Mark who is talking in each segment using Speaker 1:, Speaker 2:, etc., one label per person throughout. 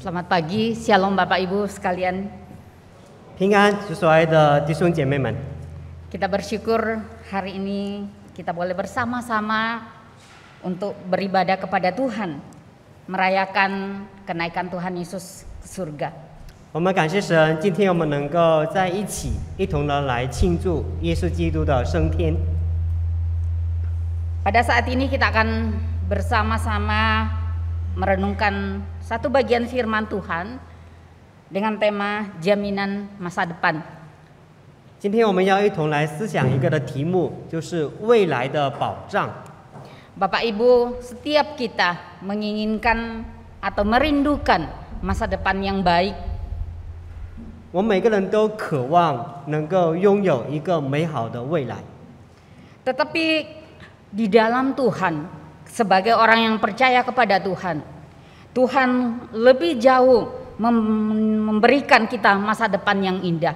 Speaker 1: Selamat pagi, shalom Bapak Ibu sekalian. Kita bersyukur hari ini kita boleh bersama-sama untuk beribadah kepada Tuhan, merayakan kenaikan Tuhan Yesus ke surga. Pada saat ini kita akan bersama-sama merenungkan satu bagian firman Tuhan dengan tema jaminan masa depan.
Speaker 2: 今天我们要一同来思想一个的题目，就是未来的保障。
Speaker 1: Bapak Ibu, setiap kita menginginkan atau merindukan masa depan yang baik. Tetapi di dalam Tuhan, sebagai orang yang percaya kepada Tuhan, Tuhan lebih jauh memberikan kita masa depan yang indah.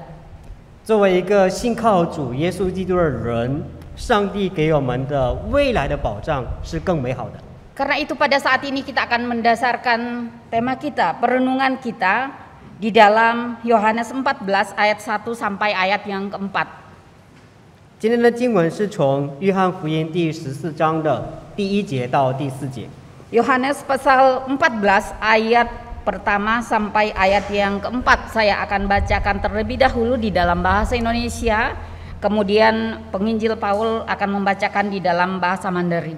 Speaker 2: 作为一个信靠主耶稣基督的人，上帝给我们的未来的保障是更美好的。
Speaker 1: Karena itu pada saat ini kita akan mendasarkan tema kita, perenungan kita di dalam Yohanes 14 ayat 1 sampai ayat yang keempat. 今
Speaker 2: 天的经文是从约翰福音第十四章的第一节到第四节。
Speaker 1: Yohanes pasal 14 ayat pertama sampai ayat yang keempat saya akan bacakan terlebih dahulu di dalam bahasa Indonesia kemudian penginjil Paul akan membacakan di dalam bahasa Mandarin.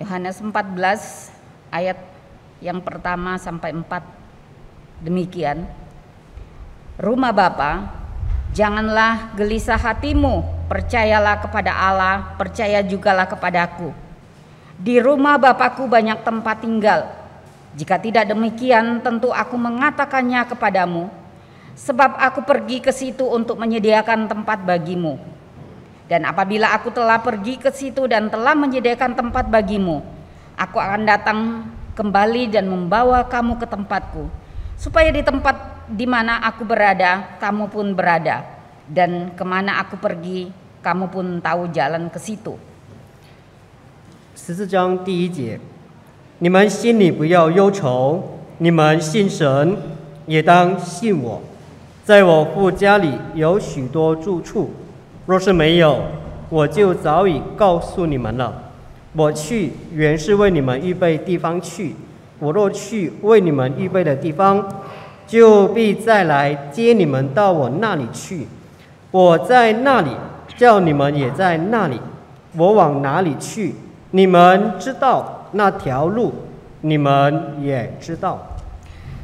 Speaker 1: Yohanes 14 ayat yang pertama sampai 4 demikian. Rumah Bapa Janganlah gelisah hatimu, percayalah kepada Allah, percaya jugalah kepadaku. Di rumah Bapakku banyak tempat tinggal. Jika tidak demikian, tentu aku mengatakannya kepadamu, sebab aku pergi ke situ untuk menyediakan tempat bagimu. Dan apabila aku telah pergi ke situ dan telah menyediakan tempat bagimu, aku akan datang kembali dan membawa kamu ke tempatku, supaya di tempat dimana aku berada, kamupun berada, dan kemana aku pergi, kamupun tahu jalan ke situ。
Speaker 2: 十四章第一节，你们心里不要忧愁，你们信神，也当信我。在我父家里有许多住处，若是没有，我就早已告诉你们了。我去原是为你们预备地方去，我若去为你们预备的地方。就必再来接你们到我那里去。我在那里，叫你们也在那里。我往哪里去，你们知道那条路，你们也知道。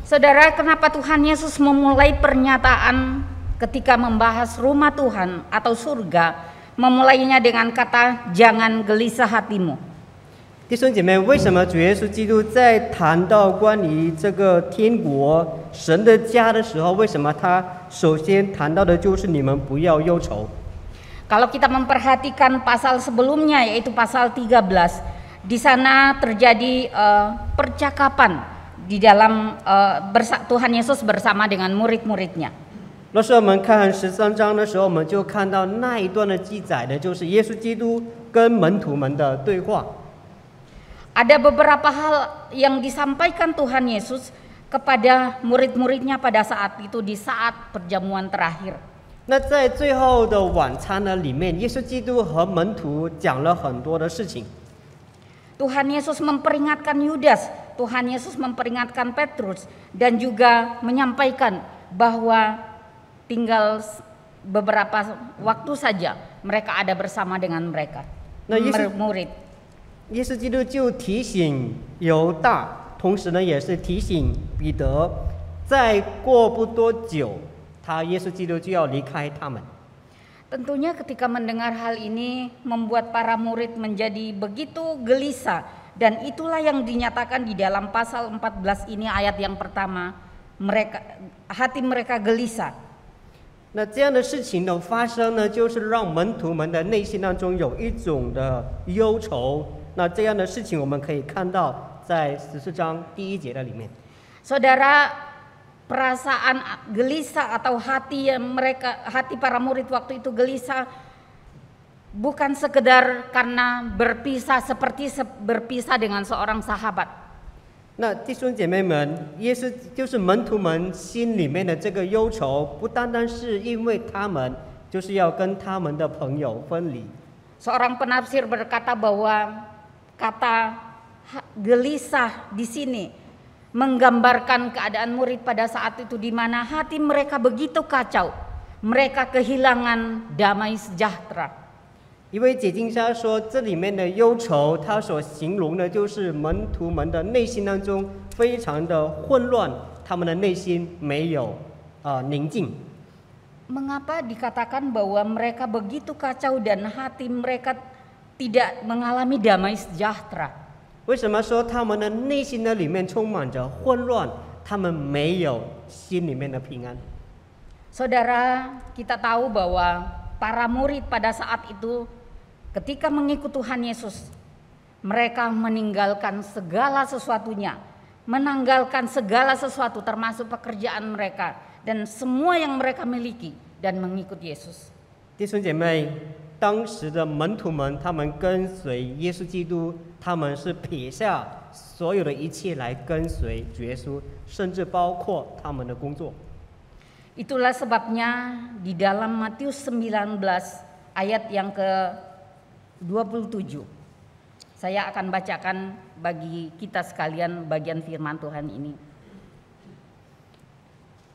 Speaker 1: Saudara, kenapa Tuhan Yesus memulai pernyataan ketika membahas rumah Tuhan atau surga, memulainya dengan kata "jangan gelisah hatimu"?
Speaker 2: 弟兄姐妹，为什么主耶稣基督在谈到关于这个天国、神的家的时候，为什么他首先谈到的就是你们不要忧愁
Speaker 1: ？Kalau kita memperhatikan pasal sebelumnya, yaitu pasal t i e di sana terjadi percakapan di dalam Tuhan Yesus bersama dengan murid-muridnya。
Speaker 2: 那时我们看十三章的时候，我们就看到那一段的记载的就是耶稣基督跟门徒们的对话。
Speaker 1: Ada beberapa hal yang disampaikan Tuhan Yesus kepada murid-muridnya pada saat itu di saat perjamuan terakhir. Tuhan Yesus memperingatkan Yudas, Tuhan Yesus memperingatkan Petrus dan juga menyampaikan bahwa tinggal beberapa waktu saja mereka ada bersama dengan mereka. Nah, Yesus, murid.
Speaker 2: 耶稣基督就提醒犹大，同时呢，也是提醒彼得，再过不多久，他耶稣基督就要离开他们。
Speaker 1: Tentunya ketika mendengar hal ini membuat para murid menjadi begitu gelisah dan itulah yang dinyatakan di dalam pasal e m ini ayat yang pertama mereka hati mereka gelisah。
Speaker 2: 那这样的事情的发生呢，就是让门徒们的内心当中有一种的忧愁。那这样的事情我们可以看到，在十四章第一节的里面。
Speaker 1: Saudara, perasaan gelisah atau hati yang mereka hati para murid waktu itu gelisah bukan sekedar karena berpisah seperti berpisah dengan seorang sahabat。
Speaker 2: 那弟兄姐妹们，耶稣就是门徒们心里面的这个忧愁，不单单是因为他们就是要跟他们的朋友分离。
Speaker 1: Seorang penafsir berkata bahwa。Kata gelisah di sini menggambarkan keadaan murid pada saat itu di mana hati mereka begitu kacau. Mereka kehilangan damai sejahtera. mengapa dikatakan bahwa mereka begitu kacau dan hati mereka tidak mengalami damai sejahtera.
Speaker 2: 为什么说他们的内心的里面充满着混乱？他们没有心里面的平安。
Speaker 1: Saudara, kita tahu bahwa para murid pada saat itu ketika mengikut Tuhan Yesus, mereka meninggalkan segala sesuatunya, menanggalkan segala sesuatu termasuk pekerjaan mereka dan semua yang mereka miliki dan mengikut Yesus.
Speaker 2: 弟兄姐妹。当时的门徒们，他们跟随耶稣基督，他们是撇下所有的一切来跟随耶稣，甚至包括他们的工作。
Speaker 1: Itulah sebabnya di dalam Matius s e a y a t yang ke 27 saya akan bacakan bagi kita sekalian bagian firman Tuhan ini。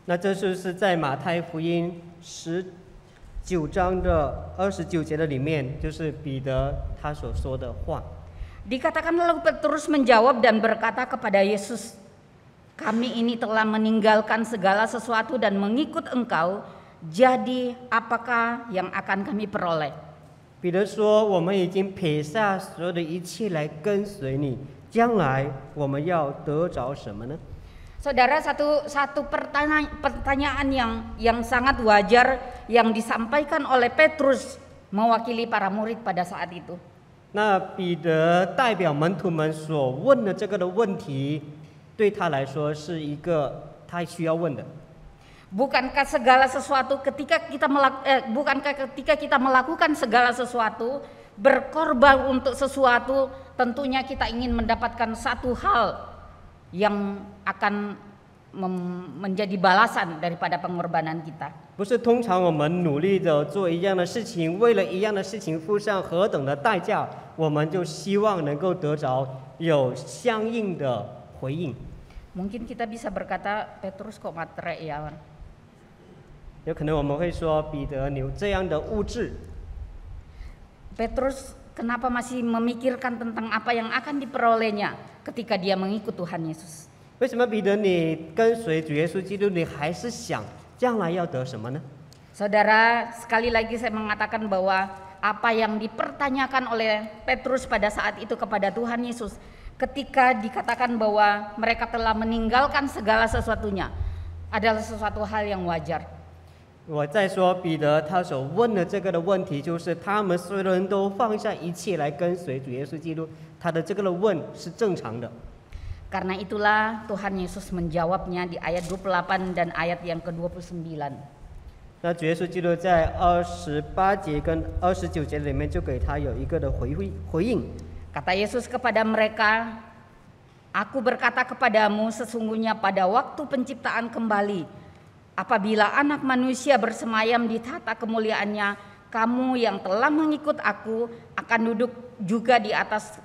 Speaker 2: 那这就是在马太福音十。九章的二十九节的里面，就是彼得他所说的话。
Speaker 1: Dikatakan lalu Petrus menjawab dan berkata kepada Yesus, "Kami ini telah meninggalkan segala sesuatu dan mengikut Engkau. Jadi, apakah yang akan kami peroleh?"
Speaker 2: 彼得说：“我们已经撇下所有的一切来跟随你，将来我们要得着什么呢？”
Speaker 1: Saudara satu satu pertanyaan, pertanyaan yang yang sangat wajar yang disampaikan oleh Petrus mewakili para murid pada saat itu. Nah, Bukankah segala sesuatu ketika kita melak, eh, bukankah ketika kita melakukan segala sesuatu berkorban untuk sesuatu tentunya kita ingin mendapatkan satu hal yang akan menjadi balasan daripada pengorbanan kita. Mungkin kita bisa berkata Petrus kok matre ya.
Speaker 2: 有可能我们会说彼得，你这样的物质。
Speaker 1: Petrus Kenapa masih memikirkan tentang apa yang akan diperolehnya ketika dia mengikut Tuhan Yesus? Saudara, sekali lagi saya mengatakan bahwa apa yang dipertanyakan oleh Petrus pada saat itu kepada Tuhan Yesus ketika dikatakan bahwa mereka telah meninggalkan segala sesuatunya adalah sesuatu hal yang wajar.
Speaker 2: 我在说彼得他所问的这个的问题，就是他们所有人都放下一切来跟随主耶稣基督，他的这个的问是正常的。
Speaker 1: Karena itulah Tuhan Yesus menjawabnya di ayat d u d a n a y a t yang ke dua p u l u s e m i l a n
Speaker 2: 那主耶稣基节跟二十节里面就给他有一个的回复回应。
Speaker 1: Kata Yesus kepada mereka, Aku berkata kepadamu, sesungguhnya pada waktu penciptaan kembali. Apabila anak manusia bersemayam di tata kemuliaannya, kamu yang telah mengikut aku akan duduk juga di atas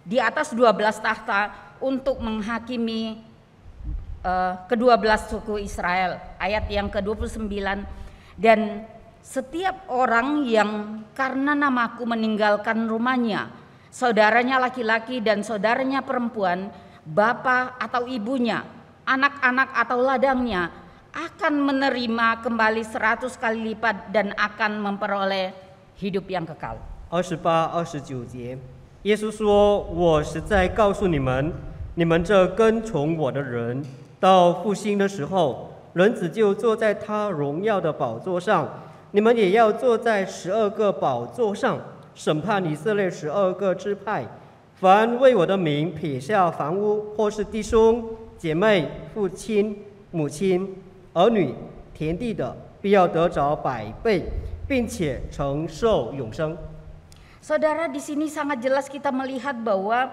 Speaker 1: di atas 12 tahta untuk menghakimi eh, kedua belas suku Israel. Ayat yang ke-29 dan setiap orang yang karena namaku meninggalkan rumahnya, saudaranya laki-laki dan saudaranya perempuan, bapak atau ibunya, anak-anak atau ladangnya, akan menerima kembali seratus kali lipat dan akan memperoleh hidup yang kekal。
Speaker 2: 二十八、二十九节，耶稣说：“我实在告诉你们，你们这跟从我的人，到复兴的时候，轮子就坐在他荣耀的宝座上，你们也要坐在十二个宝座上，审判以色列十二个支派。凡为我的名撇下房屋或是弟兄、姐妹、父亲、母亲。”儿女田地的，必要得着百倍，并且承受永生。
Speaker 1: Saudara di sini sangat jelas kita melihat bahwa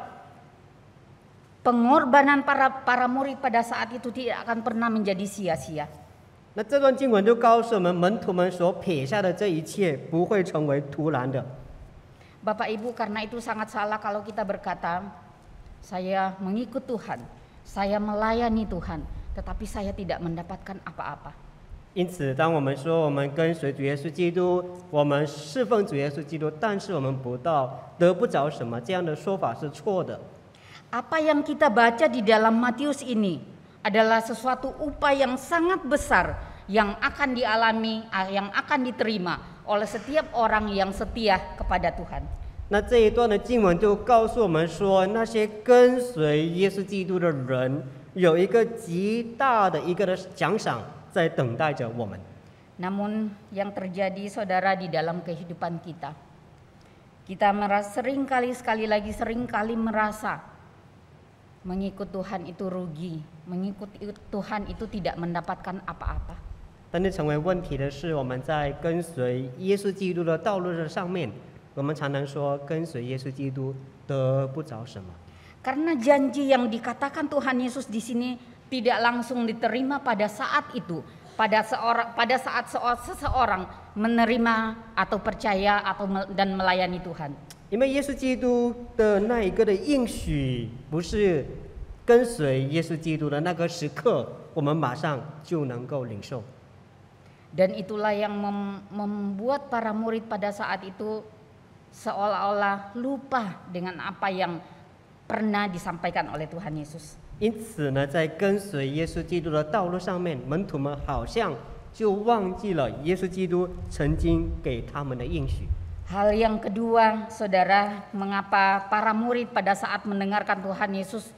Speaker 1: pengorbanan para para murid pada saat itu tidak akan pernah menjadi sia-sia.
Speaker 2: 那这段经文就告诉我们，门徒们所撇下的这一切不会成为突然的。
Speaker 1: Bapak Ibu, karena itu sangat salah kalau kita berkata, saya mengikut Tuhan, saya melayani Tuhan, tetapi saya tidak mendapatkan apa-apa.
Speaker 2: 因此，当我们说我们跟随主耶稣基督，我们侍奉主耶稣基督，但是我们不到得不着什么，这样的
Speaker 1: 说法是错的。Apa yang kita baca di dalam Matius ini adalah sesuatu upaya yang sangat besar yang akan dialami, ah, yang akan diterima oleh setiap orang yang setia kepada Tuhan.
Speaker 2: 那这一段的经文就告诉我们说，那些跟随耶稣基督的人。有一个极大的一个的奖赏在等待着我们。
Speaker 1: Namun yang terjadi, saudara, di dalam kehidupan kita, kita meras sering kali sekali lagi sering kali merasa mengikuti Tuhan itu rugi, mengikuti Tuhan itu tidak mendapatkan apa-apa.
Speaker 2: 那么成为问题的是，我们在跟随耶稣基督的道路的上面，我们常常说跟随耶稣基督得不着什么。
Speaker 1: Karena janji yang dikatakan Tuhan Yesus di sini tidak langsung diterima pada saat itu, pada seorang pada saat seseorang menerima atau percaya atau dan melayani Tuhan.
Speaker 2: 因为耶稣基督的那一个的应许，不是跟随耶稣基督的那个时刻，我们马上就能够领受。
Speaker 1: Dan itulah yang mem membuat para murid pada saat itu seolah-olah lupa dengan apa yang pernah disampaikan oleh Tuhan Yesus.
Speaker 2: 因此呢，在跟随耶稣基督的道路上面，门徒们好像就忘记了耶稣基督曾经给他们的应许。
Speaker 1: Hal yang kedua, saudara, mengapa para murid pada saat mendengarkan Tuhan Yesus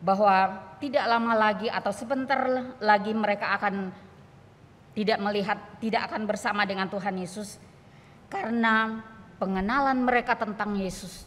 Speaker 1: bahwa tidak lama lagi atau sebentar lagi mereka akan tidak melihat, tidak akan bersama dengan Tuhan Yesus karena pengenalan mereka tentang Yesus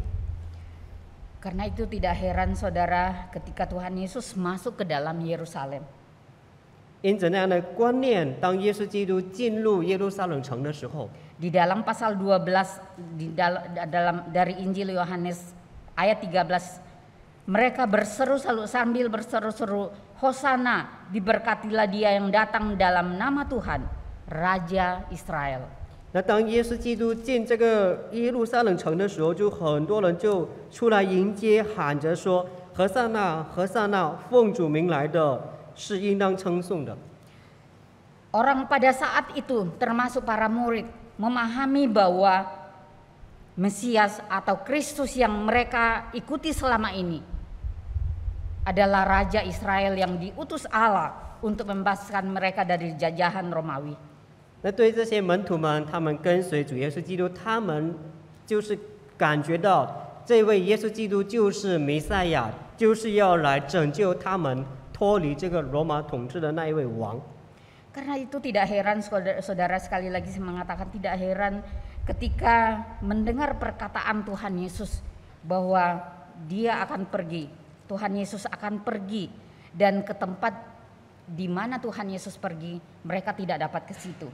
Speaker 1: Karena itu tidak heran saudara ketika Tuhan Yesus masuk ke dalam Yerusalem. di dalam pasal 12 di dal- dalam dari Injil Yohanes ayat 13 mereka berseru selalu sambil berseru-seru hosana diberkatilah dia yang datang dalam nama Tuhan raja Israel.
Speaker 2: 那当耶稣基督进这个耶路撒冷城的时候，就很多人就出来迎接，喊着说：“和善呐，和善呐，奉主名来的，是应当称颂的。
Speaker 1: ”Orang pada saat itu termasuk para murid memahami bahwa Mesias atau Kristus yang mereka ikuti selama ini adalah Raja Israel yang diutus Allah untuk membebaskan mereka dari jajahan Romawi.
Speaker 2: 那对这些门徒们，他们跟随主耶稣基督，他们就是感觉到这位耶稣基督就是弥赛亚，就是要来拯救他们脱离这个罗马统治的那一位王。
Speaker 1: Karena itu tidak heran saudara-saudara sekali lagi mengatakan tidak heran ketika mendengar perkataan Tuhan Yesus bahwa dia akan pergi, Tuhan Yesus akan pergi dan ke tempat di mana Tuhan Yesus pergi, mereka tidak dapat ke situ.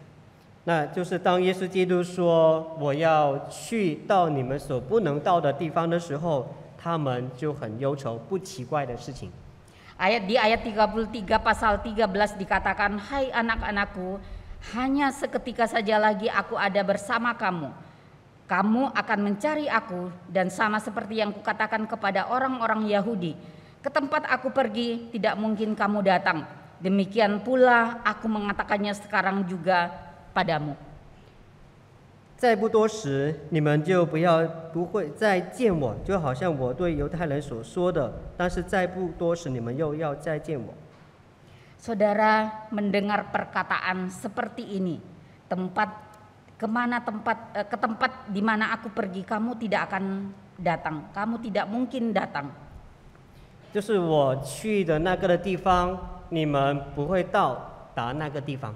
Speaker 2: 那就是当耶稣基督说我要去到你们所不能到的地方的时候，他们就很忧愁，不奇怪的事情。
Speaker 1: Ayat di ayat 33 pasal 13 dikatakan, "Hai anak-anakku, hanya seketika saja lagi aku ada bersama kamu. Kamu akan mencari aku dan sama seperti yang kukatakan kepada orang-orang Yahudi, ke tempat aku pergi tidak mungkin kamu datang. Demikian pula aku mengatakannya sekarang juga padamu. 再不多
Speaker 2: 时，你们就不要不会再见我，就好像我对犹太人所说的。但是再不多时，你们又要再见我。
Speaker 1: Saudara mendengar perkataan seperti ini, tempat kemana tempat eh, ke tempat di mana aku pergi kamu tidak akan datang, kamu tidak mungkin datang.
Speaker 2: 就是我去的那个的地方，你们不会到达那个地方。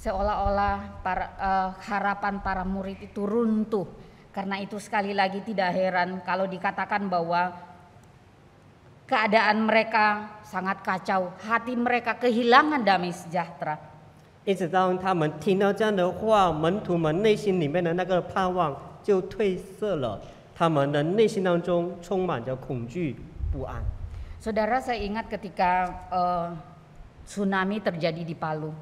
Speaker 1: seolah-olah para, uh, harapan para murid itu runtuh. Karena itu sekali lagi tidak heran kalau dikatakan bahwa keadaan mereka sangat kacau, hati mereka kehilangan damai sejahtera.
Speaker 2: 一直当他们听到这样的话，门徒们内心里面的那个盼望就褪色了，他们的内心当中充满着恐惧、不安。
Speaker 1: Saudara, saya ingat ketika uh, tsunami terjadi di Palu.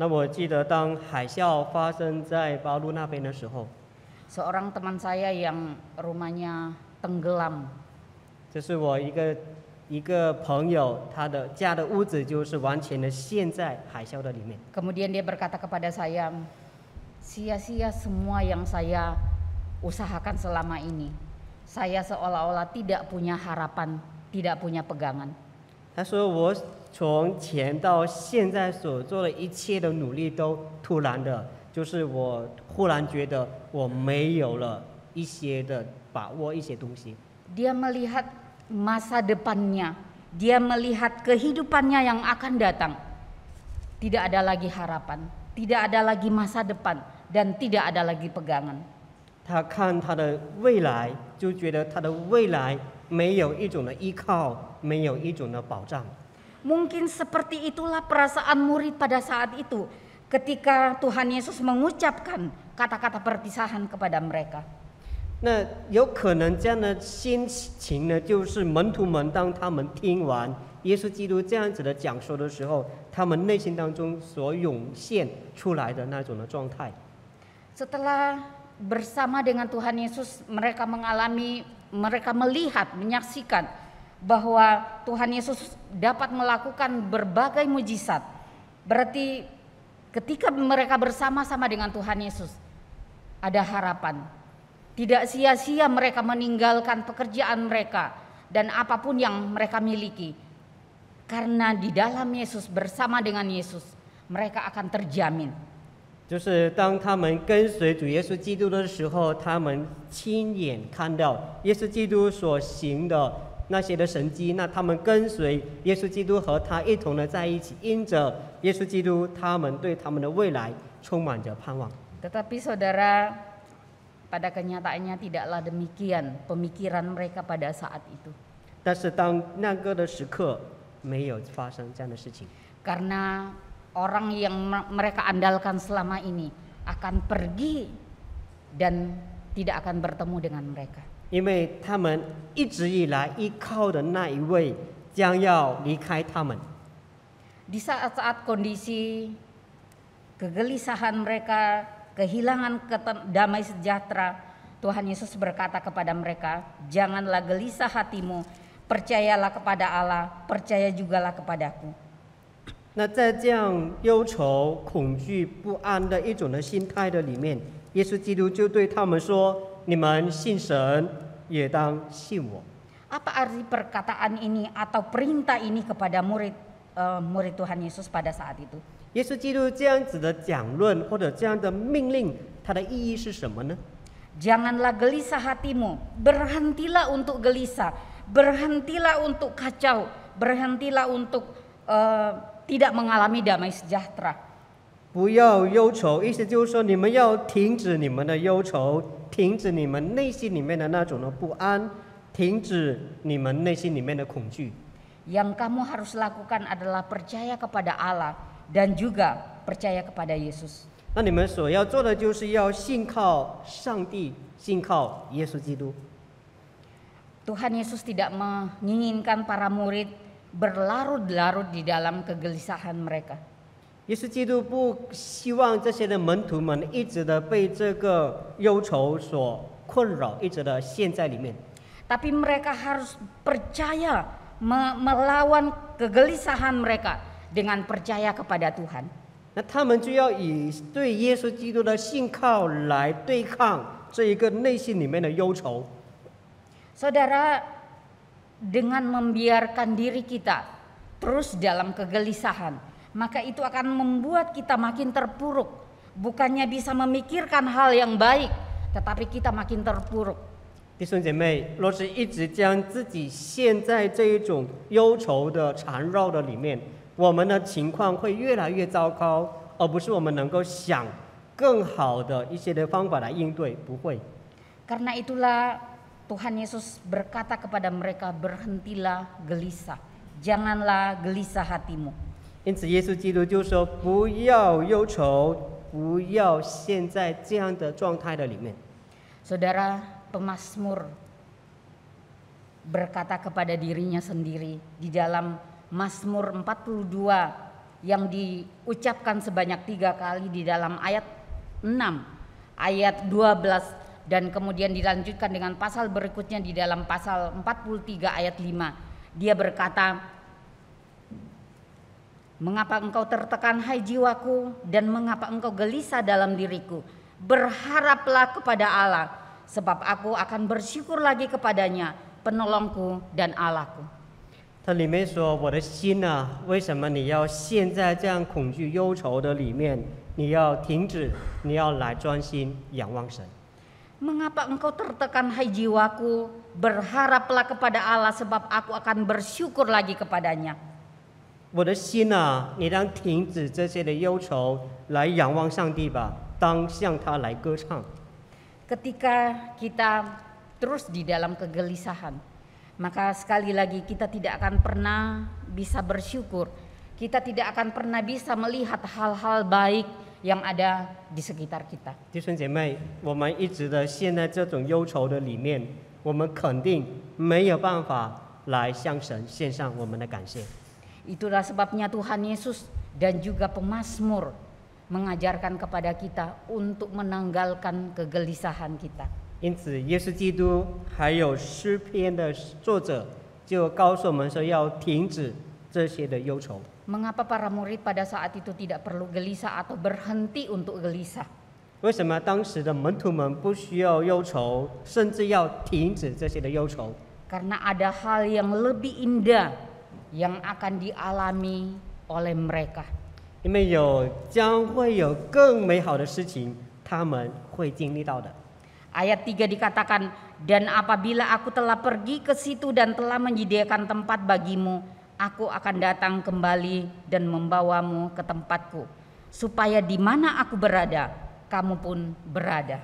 Speaker 2: 那我记得当海啸发生在巴路那边的时候
Speaker 1: ，seorang teman saya yang rumahnya tenggelam. dia berkata kepada saya, sia-sia semua yang saya usahakan selama ini. Saya seolah-olah tidak punya harapan, tidak punya pegangan.
Speaker 2: 他说：“我从前到现在所做的一切的努力，都突然的，就是我忽然觉得我没有了一些的把握，一些东西。”他看他的未来，就觉得他的未来。没有一种的依靠，没有一种的保障。
Speaker 1: Mungkin seperti itulah perasaan murid pada saat itu ketika Tuhan Yesus mengucapkan kata-kata perpisahan kepada mereka.
Speaker 2: 那有可能这样的心情呢，就是门徒们当他们听完耶稣基督这样子的讲说的时候，他们内心当中所涌现出来的那种的状态。
Speaker 1: Setelah bersama dengan Tuhan Yesus, mereka mengalami mereka melihat, menyaksikan bahwa Tuhan Yesus dapat melakukan berbagai mujizat. Berarti ketika mereka bersama-sama dengan Tuhan Yesus, ada harapan. Tidak sia-sia mereka meninggalkan pekerjaan mereka dan apapun yang mereka miliki. Karena di dalam Yesus bersama dengan Yesus, mereka akan terjamin
Speaker 2: 就是当他们跟随主耶稣基督的时候，他们亲眼看到耶稣基督所行的那些的神迹。那他们跟随耶稣基督和他一同的在一起，因着耶稣基督，他们对他们的未来充满着盼望。
Speaker 1: Tetapi saudara pada kenyataannya tidaklah demikian pemikiran mereka pada saat itu.
Speaker 2: 但是当那个的时刻没有发生这样的事情。
Speaker 1: Karena orang yang mereka andalkan selama ini akan pergi dan tidak akan bertemu dengan mereka.
Speaker 2: 因为他们一直以来依靠的那一位将要离开他们。
Speaker 1: Di saat-saat kondisi kegelisahan mereka, kehilangan damai sejahtera, Tuhan Yesus berkata kepada mereka, "Janganlah gelisah hatimu, percayalah kepada Allah, percaya jugalah kepadaku."
Speaker 2: 那在这样忧愁、恐惧、不安的一种的心态的里面，耶稣基督就对他们说：“你们信神，也当信我。”
Speaker 1: apa arti perkataan ini atau perintah ini kepada murid-murid Tuhan Yesus pada saat itu？
Speaker 2: 耶稣基督这样子的讲论或者这样的命令，它的意义是什么呢
Speaker 1: ？janganlah gelisah hatimu，berhentilah untuk gelisah，berhentilah untuk kacau，berhentilah untuk。tidak mengalami damai sejahtera.
Speaker 2: 不要忧愁，意思就是说你们要停止你们的忧愁，停止你们内心里面的那种的不安，停止你们内心里面的恐惧。
Speaker 1: Yang kamu harus lakukan adalah percaya kepada Allah dan juga percaya kepada Yesus.
Speaker 2: 那你们所要做的就是要信靠上帝，信靠耶稣基督。
Speaker 1: Tuhan Yesus tidak menginginkan para murid berlarut-larut di dalam kegelisahan mereka. Yesus Kristus Tapi mereka harus percaya me melawan kegelisahan mereka dengan percaya kepada Tuhan.
Speaker 2: 那他们就要以对耶稣基督的信靠来对抗这一个内心里面的忧愁。
Speaker 1: Saudara dengan membiarkan diri kita terus dalam kegelisahan, maka itu akan membuat kita makin terpuruk. Bukannya bisa memikirkan hal yang baik, tetapi kita makin terpuruk.
Speaker 2: 弟兄姐妹，若是一直将自己陷在这一种忧愁的缠绕的里面，我们的情况会越来越糟糕，而不是我们能够想更好的一些的方法来应对，不会。
Speaker 1: Karena itulah Tuhan Yesus berkata kepada mereka, "Berhentilah gelisah, janganlah gelisah hatimu." Saudara pemazmur berkata kepada dirinya sendiri di dalam Mazmur 42 yang diucapkan sebanyak tiga kali di dalam ayat 6, ayat 12 dan kemudian dilanjutkan dengan pasal berikutnya di dalam pasal 43 ayat 5. Dia berkata, "Mengapa engkau tertekan hai jiwaku dan mengapa engkau gelisah dalam diriku? Berharaplah kepada Allah, sebab aku akan bersyukur lagi kepadanya, penolongku dan Allahku."
Speaker 2: 它里面说：“我的心啊，为什么你要陷在这样恐惧忧愁的里面？你要停止，你要来专心仰望神。”
Speaker 1: Mengapa engkau tertekan hai jiwaku? Berharaplah kepada Allah sebab aku akan bersyukur lagi kepadanya.
Speaker 2: 我的心啊，你当停止这些的忧愁，来仰望上帝吧，当向他来歌唱。
Speaker 1: Ketika kita terus di dalam kegelisahan, maka sekali lagi kita tidak akan pernah bisa bersyukur. Kita tidak akan pernah bisa melihat hal-hal baik yang ada di sekitar kita.
Speaker 2: 弟兄姐妹，我们一直的陷在这种忧愁的里面，我们肯定没有办法来向神献上我们的感谢。
Speaker 1: Itulah sebabnya Tuhan Yesus dan juga pemazmur mengajarkan kepada kita untuk menanggalkan kegelisahan kita.
Speaker 2: 因此，耶稣基督还有诗篇的作者就告诉我们说，要停止
Speaker 1: Mengapa para murid pada saat itu tidak perlu gelisah atau berhenti untuk gelisah? Karena ada hal yang lebih indah yang akan dialami oleh mereka.
Speaker 2: 因为有将会有更美好的事情，他们会经历到的。
Speaker 1: Ayat 3 dikatakan, dan apabila aku telah pergi ke situ dan telah menyediakan tempat bagimu, aku akan datang kembali dan membawamu ke tempatku, supaya di mana aku berada, kamu pun berada.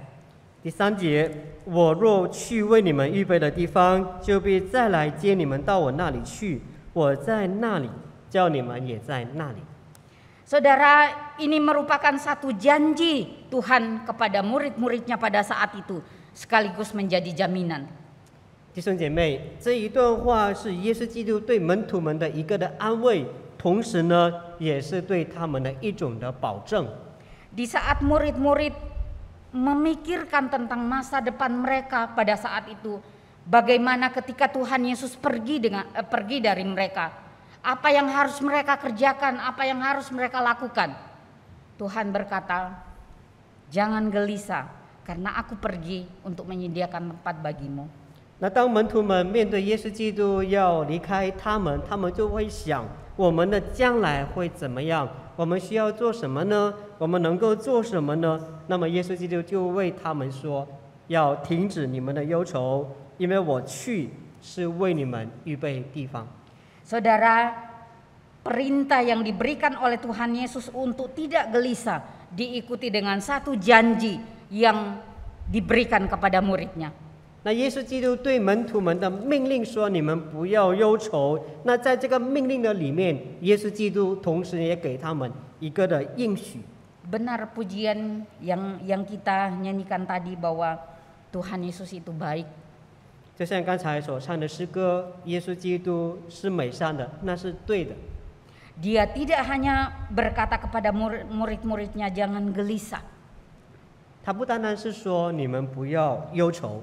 Speaker 2: 第三节，我若去为你们预备的地方，就必再来接你们到我那里去。我在那里，叫你们也在那里。
Speaker 1: Saudara, ini merupakan satu janji Tuhan kepada murid-muridnya pada saat itu, sekaligus menjadi jaminan.
Speaker 2: 弟兄姐妹，这一段话是耶稣基督对门徒们的一个的安慰，同时呢，也是对他们的一种的保证。
Speaker 1: Di saat murid-murid memikirkan tentang masa depan mereka pada saat itu, bagaimana ketika Tuhan Yesus pergi dengan eh, pergi dari mereka, apa yang harus mereka kerjakan, apa yang harus mereka lakukan? Tuhan berkata, "Jangan gelisah, karena Aku pergi untuk menyediakan tempat bagimu."
Speaker 2: 那当门徒们面对耶稣基督要离开他们，他们就会想：我们的将来会怎么样？我们需要做什么呢？我们能够做什么呢？那么耶稣基督就为他们说：要停止你们的忧愁，因为我去是为你们预备
Speaker 1: 地方。Saudara, perintah yang diberikan oleh Tuhan Yesus untuk tidak gelisah diikuti dengan satu janji yang diberikan kepada muridnya.
Speaker 2: 那耶稣基督对门徒们的命令说：“你们不要忧愁。”那在这个命令的里面，耶稣基督同时也给他们一个的应
Speaker 1: 许。Benar pujian yang yang kita nyanyikan tadi bahwa Tuhan Yesus itu baik，
Speaker 2: 就像刚才所唱的诗歌，耶稣基督是美善的，那是对的。
Speaker 1: Dia tidak hanya berkata kepada m u r i d m u r i d n y a jangan gelisah。
Speaker 2: 他不单单是说你们不要忧愁。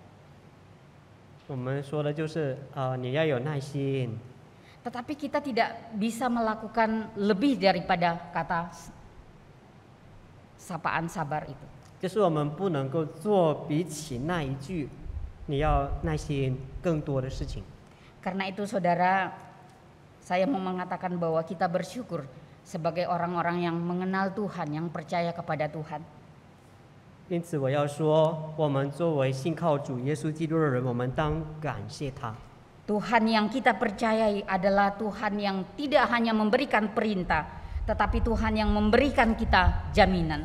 Speaker 1: Tetapi kita tidak bisa melakukan lebih daripada kata sapaan sabar itu.
Speaker 2: Karena
Speaker 1: itu saudara, saya mau mengatakan bahwa kita bersyukur sebagai orang-orang yang mengenal Tuhan, yang percaya kepada Tuhan.
Speaker 2: 因此，我要说，我们作为信靠主耶稣基督的人，我们当感谢他。
Speaker 1: Tuhan yang kita percayai adalah Tuhan yang tidak hanya memberikan perintah, tetapi Tuhan yang memberikan kita jaminan。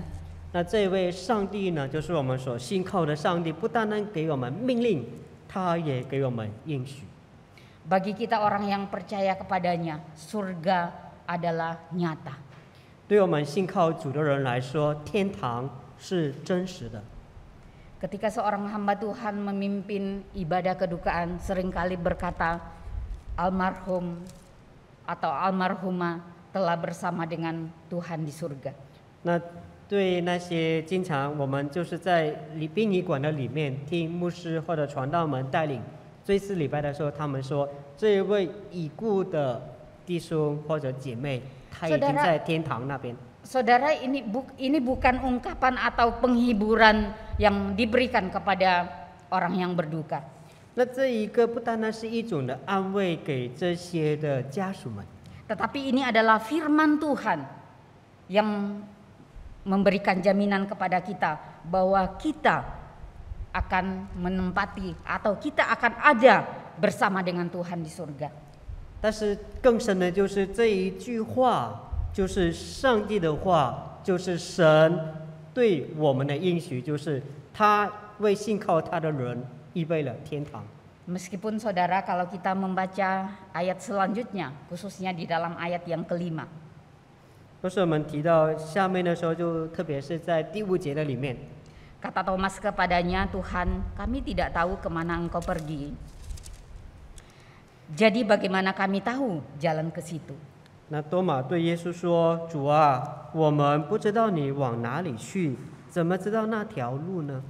Speaker 2: 那这位上帝呢，就是我们所信靠的上帝，不但能给我们命令，他也给我们应
Speaker 1: 许。Bagi kita orang yang percaya kepadanya, surga adalah nyata。
Speaker 2: 对我们信靠主的人来说，天堂。是真实的。
Speaker 1: 当一位门徒带领葬礼时，他经常
Speaker 2: 说：“这位已故的兄弟或姐妹已经与主同在天国。”
Speaker 1: saudara ini bu, ini bukan ungkapan atau penghiburan yang diberikan kepada orang yang berduka. Tetapi ini adalah firman Tuhan yang memberikan jaminan kepada kita bahwa kita akan menempati atau kita akan ada bersama dengan Tuhan di surga.
Speaker 2: 但是更深的就是这一句话就是上帝的话，就是神对我们的应许，就是他为信靠他的人预备了天堂。
Speaker 1: Meskipun saudara kalau kita membaca ayat selanjutnya, khususnya di dalam ayat yang kelima. kata Thomas kepadanya, Tuhan, kami tidak tahu kemana engkau pergi. Jadi bagaimana kami tahu jalan ke situ?
Speaker 2: 那多马对耶稣说：“主啊，我们不知道你往哪里去，怎么知道那条路呢？”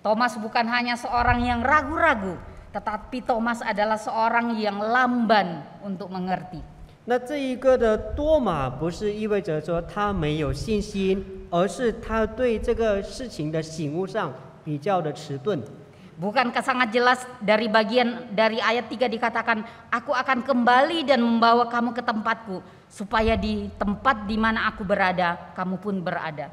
Speaker 1: Thomas bukan hanya seorang yang ragu-ragu, tetapi Thomas adalah seorang yang lamban untuk mengerti。
Speaker 2: 那这一个的多马不是意味着说他没有信心，而是他对这个事情的醒悟上比较的迟钝。
Speaker 1: Bukan kasangat jelas dari bagian dari ayat tiga dikatakan, Aku akan kembali dan membawa kamu ke tempatku。supaya di tempat di mana aku berada, kamu pun berada.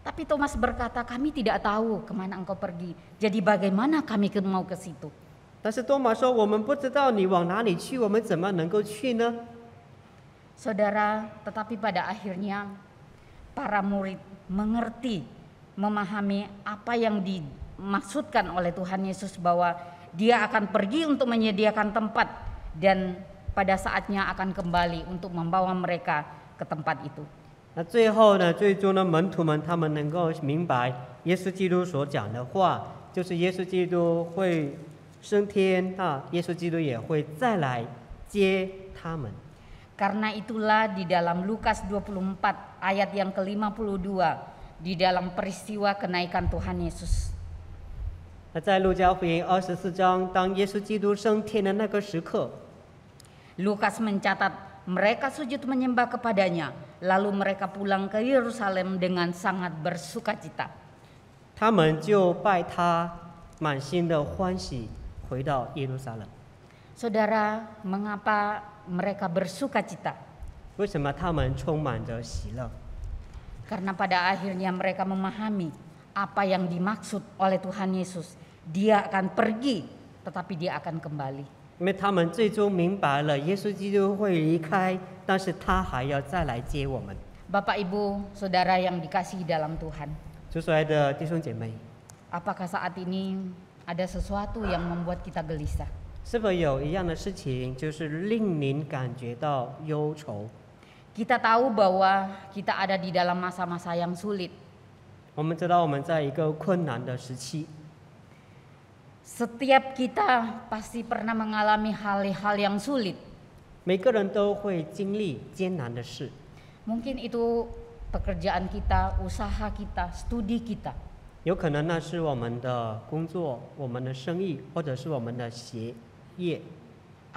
Speaker 1: Tapi Thomas berkata, kami tidak tahu kemana engkau pergi. Jadi bagaimana kami mau ke situ? Saudara, tetapi pada akhirnya para murid mengerti, memahami apa yang di Maksudkan oleh Tuhan Yesus bahwa dia akan pergi untuk menyediakan tempat dan pada saatnya akan kembali untuk membawa mereka ke tempat itu.
Speaker 2: Nah, 那最后呢，最终呢，门徒们他们能够明白耶稣基督所讲的话，就是耶稣基督会升天啊，耶稣基督也会再来接他们。
Speaker 1: Karena itulah di dalam Lukas 24 ayat yang ke-52 di dalam peristiwa kenaikan Tuhan Yesus
Speaker 2: 那在路加福音二十四章，当耶稣基督升天的那个时刻
Speaker 1: ，Lukas mencatat mereka sujud menyembah kepadanya, lalu mereka pulang ke Yerusalem dengan sangat bersukacita.
Speaker 2: 他们就拜他，满心的欢喜，回到耶路撒冷。
Speaker 1: Saudara, mengapa mereka bersukacita?
Speaker 2: 为什么他们充满着喜乐
Speaker 1: ？Karena pada akhirnya mereka memahami apa yang dimaksud oleh Tuhan Yesus. Dia akan pergi, tetapi dia akan kembali. Bapak, Ibu, saudara yang dikasihi dalam Tuhan. Apakah saat ini ada sesuatu yang membuat kita gelisah?
Speaker 2: 是否有一样的事情，就是令您感觉到忧愁
Speaker 1: ？Kita tahu bahwa kita ada di dalam masa-masa yang sulit.
Speaker 2: 我们知道我们在一个困难的时期。
Speaker 1: Setiap kita pasti pernah mengalami hal-hal yang sulit。
Speaker 2: 每个人都会经历艰难的事。
Speaker 1: Mungkin itu pekerjaan kita, usaha kita, studi kita。
Speaker 2: 有可能那是我们的工作、我们的生意或者是我们的学业。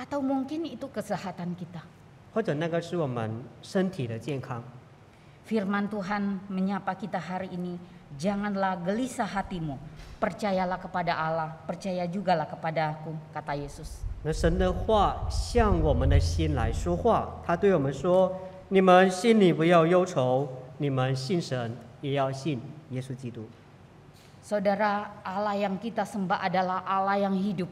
Speaker 1: Atau mungkin itu kesehatan kita。
Speaker 2: 或者那个是我们身体的健康。
Speaker 1: Firman Tuhan menyapa kita hari ini, janganlah gelisah hatimu, percayalah kepada Allah, percaya jugalah kepada aku, kata Yesus.
Speaker 2: 那神的话向我们的心来说话，他对我们说：“你们心里不要忧愁，你们信神也要信耶稣基督。”
Speaker 1: Saudara, Allah yang kita sembah adalah Allah yang hidup.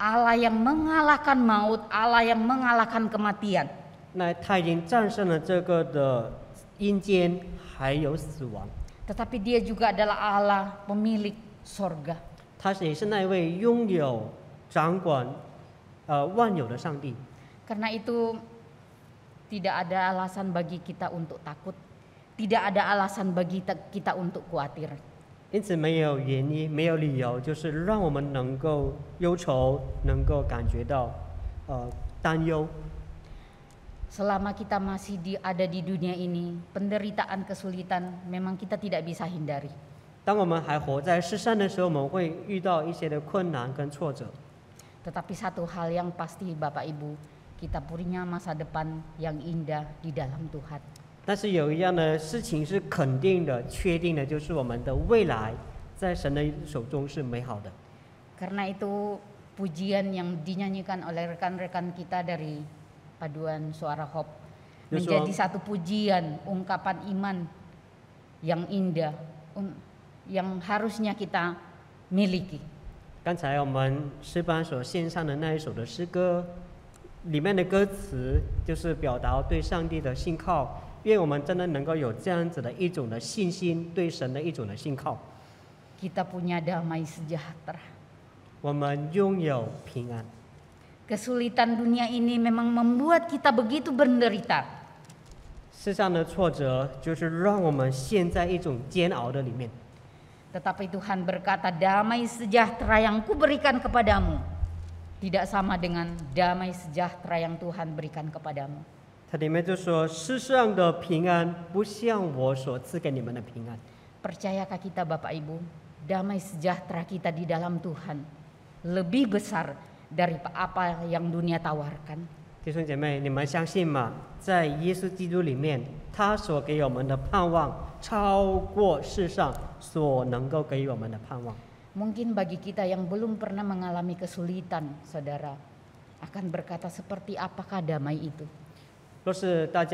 Speaker 1: Allah yang mengalahkan maut, Allah yang mengalahkan kematian. Tetapi dia juga adalah Allah pemilik sorga. Karena itu tidak ada alasan bagi kita untuk takut, tidak ada alasan bagi kita untuk khawatir.
Speaker 2: 因此没有原因，没有理由，就是让我们能够忧愁，能够感觉到呃担忧。
Speaker 1: Selama kita masih di, ada di dunia ini, penderitaan kesulitan memang kita tidak bisa hindari.
Speaker 2: 当我们还活在世上的时候，我们会遇到一些的困难跟挫折。
Speaker 1: Tetapi satu hal yang pasti Bapak Ibu, kita punya masa depan yang indah di dalam Tuhan.
Speaker 2: 但是有一样的事情是肯定的、确定的，就是我们的未来在神的手中是美好的。
Speaker 1: Karena itu pujian yang dinyanyikan oleh rekan-rekan kita dari paduan suara h o p menjadi satu pujian ungkapan iman yang indah yang harusnya kita miliki。
Speaker 2: 刚才我们诗班所献上的那一首的诗歌，里面的歌词就是表达对上帝的信靠。愿我们真的能够有这样子的一种的信心，对神的一种的信靠。
Speaker 1: Kita punya damai sejahtera. dunia ini memang membuat kita begitu berderita.
Speaker 2: 世上的挫折就是让我们陷在一种煎熬的里面。
Speaker 1: Tetapi Tuhan berkata, damai sejahtera yang kuberikan kepadamu tidak sama dengan damai sejahtera yang Tuhan berikan kepadamu.
Speaker 2: 他里面就说：“世上的平安不像我所赐给你们的平安。”
Speaker 1: Percayakah kita Bapak Ibu, damai sejahtera kita di dalam Tuhan lebih besar dari apa yang dunia tawarkan.
Speaker 2: 弟兄姐妹，你们相信吗？在耶稣基督里面，他所给我们的盼望超过世上所能够给我们的盼望。
Speaker 1: Mungkin bagi kita yang belum pernah mengalami kesulitan, saudara, akan berkata seperti apakah damai itu?
Speaker 2: Apa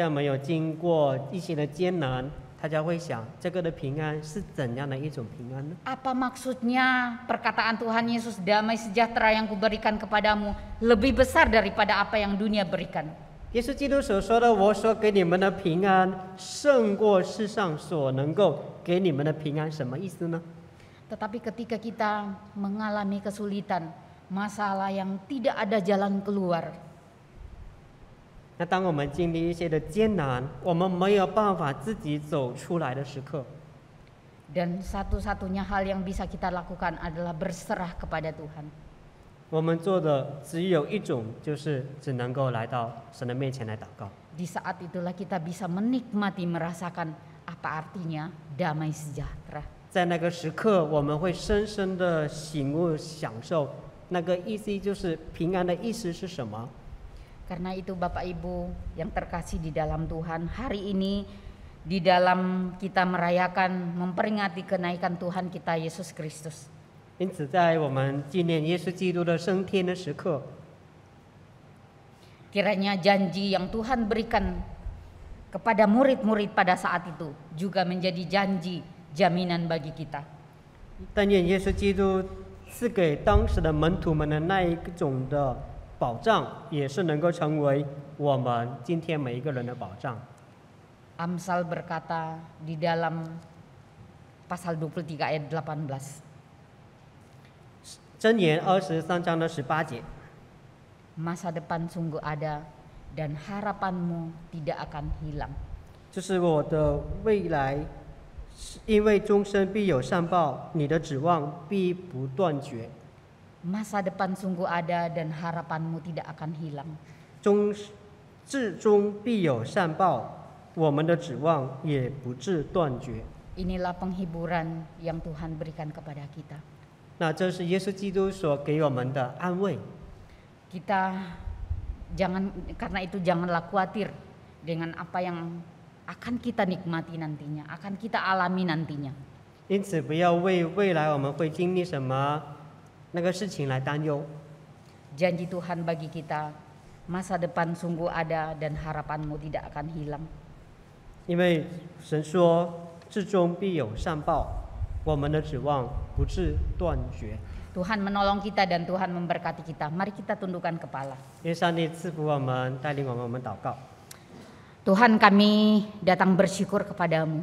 Speaker 1: maksudnya perkataan Tuhan Yesus damai sejahtera yang kuberikan kepadamu lebih besar daripada apa yang dunia berikan? 耶稣基督所说的“
Speaker 2: 我所给你们的平安，胜过世上所能够给你们的平安”，什么意思呢
Speaker 1: ？Tetapi ketika kita mengalami kesulitan, masalah yang tidak ada jalan keluar.
Speaker 2: 那当我们经历一些的艰难，我们没有办法自己走出来的时刻
Speaker 1: ，Dan satu-satunya hal yang bisa kita lakukan adalah berserah kepada Tuhan。
Speaker 2: 我们做的只有一种，就是只能够来到神的面前来祷告。
Speaker 1: Di saat itulah kita bisa menikmati merasakan apa artinya damai sejahtera。
Speaker 2: 在那个时刻，我们会深深的喜慕享受，那个意思就是平安的意思是什么？
Speaker 1: Karena itu Bapak Ibu yang terkasih di dalam Tuhan, hari ini di dalam kita merayakan memperingati kenaikan Tuhan kita Yesus Kristus. kiranya janji yang Tuhan berikan kepada murid-murid pada saat itu juga menjadi janji jaminan bagi kita.
Speaker 2: 但愿耶稣基督赐给当时的门徒们的那一种的保障，也是能够成为我们今天每一个人的保障。
Speaker 1: Amsal berkata di dalam pasal 23 ayat 18. Masa depan sungguh ada dan harapanmu tidak akan hilang.
Speaker 2: 就是我的未来，因为终身必有善报，你的指望必不断绝。
Speaker 1: masa depan sungguh ada dan harapanmu tidak akan hilang.
Speaker 2: 终至终必有善报，我们的指望也不致断绝。
Speaker 1: Inilah penghiburan yang Tuhan berikan kepada kita.
Speaker 2: 那这是耶稣基督所给我们的安
Speaker 1: 慰。Kita jangan karena itu janganlah khawatir dengan apa yang akan kita nikmati nantinya, akan kita alami nantinya.
Speaker 2: 因此，不要为未来我们会经历什么那个事情来担忧。
Speaker 1: Janji Tuhan bagi kita, masa depan sungguh ada dan harapanmu tidak akan hilang. menolong kita dan Tuhan memberkati kita. Mari kita tundukkan kepala. Tuhan kami datang bersyukur kepadamu.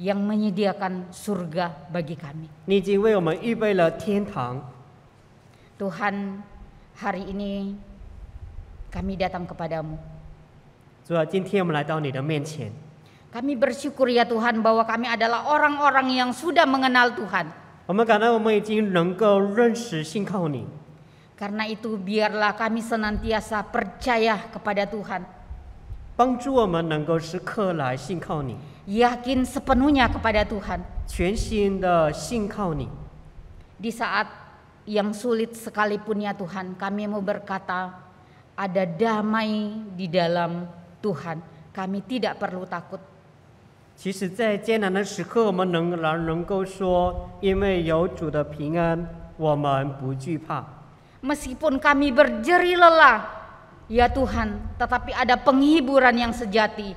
Speaker 1: yang menyediakan surga bagi kami. Tuhan, hari ini kami datang kepadamu. Kami bersyukur ya Tuhan bahwa kami adalah orang-orang yang sudah mengenal Tuhan. Karena itu biarlah kami senantiasa percaya kepada Tuhan.
Speaker 2: 帮助我们能够时刻来信靠你。
Speaker 1: yakin sepenuhnya kepada Tuhan. Di saat yang sulit sekalipun ya Tuhan, kami mau berkata ada damai di dalam Tuhan. Kami tidak perlu takut. Meskipun kami berjeri lelah, ya Tuhan, tetapi ada penghiburan yang sejati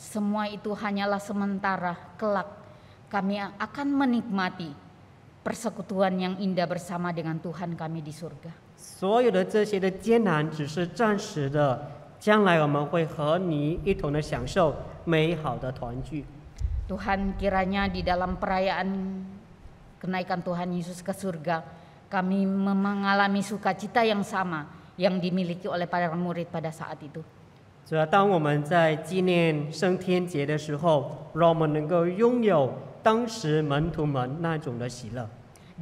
Speaker 1: Semua itu hanyalah sementara, kelak kami akan menikmati persekutuan yang indah bersama dengan Tuhan kami di surga. Tuhan kiranya di dalam perayaan kenaikan Tuhan Yesus ke surga, kami mengalami sukacita yang sama yang dimiliki oleh para murid pada saat itu.
Speaker 2: 主要当我们在纪念升天节的时候，让我们能够拥有当时门徒们那种的喜乐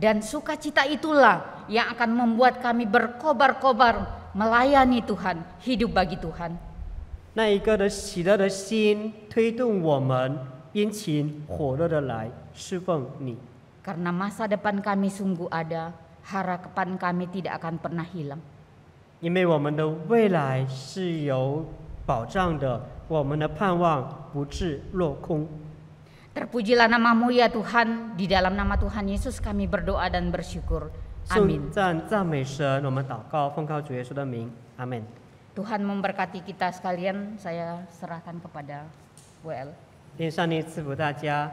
Speaker 1: ，dan sukacita itulah yang akan membuat kami berkobar-kobar melayani Tuhan hidup bagi Tuhan.
Speaker 2: n a i k a 的喜乐的心推动我们殷勤火热的来侍奉你。
Speaker 1: Karena masa depan kami sungguh ada harapan kami tidak akan pernah hilang.
Speaker 2: 因为我们的未来是由保障的，我们的盼望不致落空。
Speaker 1: Terpujilah namamu ya Tuhan, di dalam nama Tuhan Yesus kami berdoa dan bersyukur. Amin. 颂
Speaker 2: 赞赞美神，我们祷告，奉靠主耶稣的名，阿门。
Speaker 1: Tuhan memberkati kita sekalian, saya serahkan kepada WL.
Speaker 2: 愿上帝赐福大家。